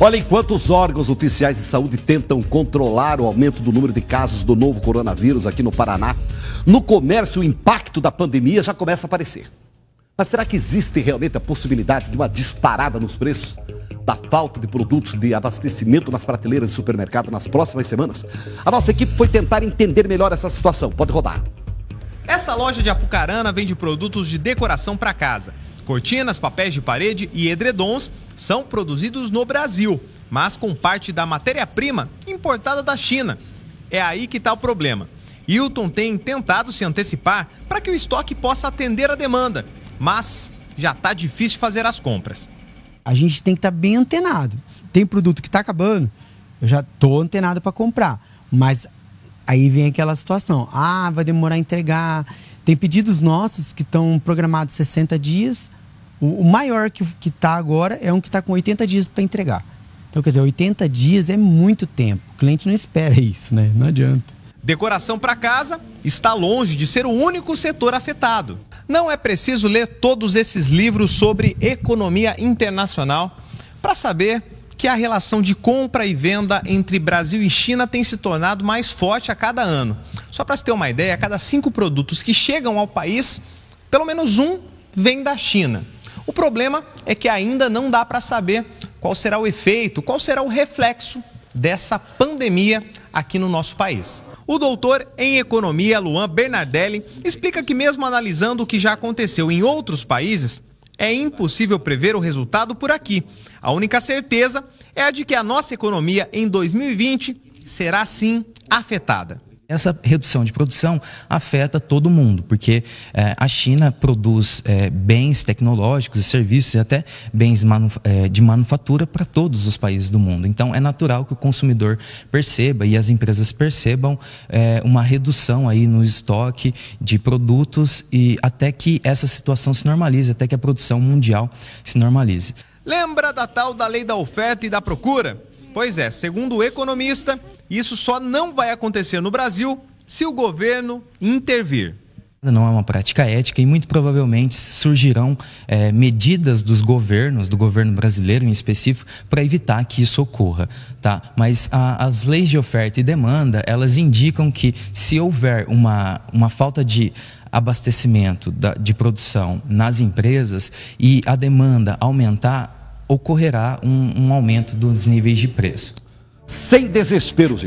Olha, enquanto os órgãos oficiais de saúde tentam controlar o aumento do número de casos do novo coronavírus aqui no Paraná, no comércio o impacto da pandemia já começa a aparecer. Mas será que existe realmente a possibilidade de uma disparada nos preços? Da falta de produtos de abastecimento nas prateleiras de supermercado nas próximas semanas? A nossa equipe foi tentar entender melhor essa situação. Pode rodar. Essa loja de Apucarana vende produtos de decoração para casa. Cortinas, papéis de parede e edredons são produzidos no Brasil, mas com parte da matéria-prima importada da China. É aí que está o problema. Hilton tem tentado se antecipar para que o estoque possa atender a demanda, mas já está difícil fazer as compras. A gente tem que estar tá bem antenado. Tem produto que está acabando, eu já estou antenado para comprar. Mas Aí vem aquela situação: ah, vai demorar a entregar. Tem pedidos nossos que estão programados 60 dias. O, o maior que está agora é um que está com 80 dias para entregar. Então, quer dizer, 80 dias é muito tempo. O cliente não espera isso, né? Não adianta. Decoração para casa está longe de ser o único setor afetado. Não é preciso ler todos esses livros sobre economia internacional para saber que a relação de compra e venda entre Brasil e China tem se tornado mais forte a cada ano. Só para se ter uma ideia, a cada cinco produtos que chegam ao país, pelo menos um vem da China. O problema é que ainda não dá para saber qual será o efeito, qual será o reflexo dessa pandemia aqui no nosso país. O doutor em economia Luan Bernardelli explica que, mesmo analisando o que já aconteceu em outros países, é impossível prever o resultado por aqui. A única certeza é a de que a nossa economia em 2020 será sim afetada. Essa redução de produção afeta todo mundo, porque é, a China produz é, bens tecnológicos e serviços, e até bens manu é, de manufatura para todos os países do mundo. Então, é natural que o consumidor perceba e as empresas percebam uma redução aí no estoque de produtos e até que essa situação se normalize, até que a produção mundial se normalize. Lembra da tal da lei da oferta e da procura? Pois é, segundo o economista, isso só não vai acontecer no Brasil se o governo intervir não é uma prática ética e muito provavelmente surgirão é, medidas dos governos, do governo brasileiro em específico, para evitar que isso ocorra. Tá? Mas a, as leis de oferta e demanda, elas indicam que se houver uma, uma falta de abastecimento da, de produção nas empresas e a demanda aumentar, ocorrerá um, um aumento dos níveis de preço. Sem desespero, gente.